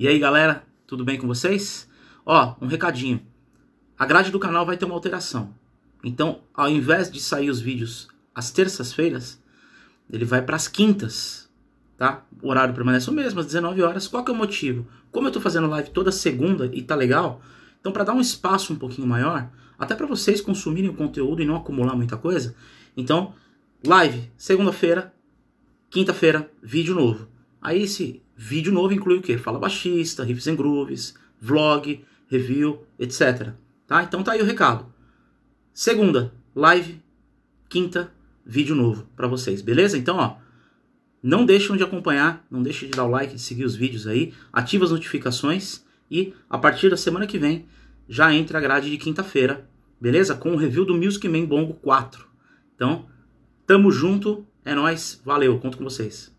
E aí galera, tudo bem com vocês? Ó, um recadinho. A grade do canal vai ter uma alteração. Então, ao invés de sair os vídeos às terças-feiras, ele vai para as quintas, tá? O horário permanece o mesmo, às 19 horas. Qual que é o motivo? Como eu tô fazendo live toda segunda e tá legal, então para dar um espaço um pouquinho maior, até para vocês consumirem o conteúdo e não acumular muita coisa, então live segunda-feira, quinta-feira, vídeo novo. Aí esse vídeo novo inclui o quê? Fala baixista, riffs and grooves, vlog, review, etc. Tá? Então tá aí o recado. Segunda, live. Quinta, vídeo novo para vocês, beleza? Então, ó, não deixam de acompanhar, não deixem de dar o like, de seguir os vídeos aí, ativa as notificações e a partir da semana que vem já entra a grade de quinta-feira, beleza? Com o review do Music Man Bongo 4. Então, tamo junto, é nós, valeu, conto com vocês.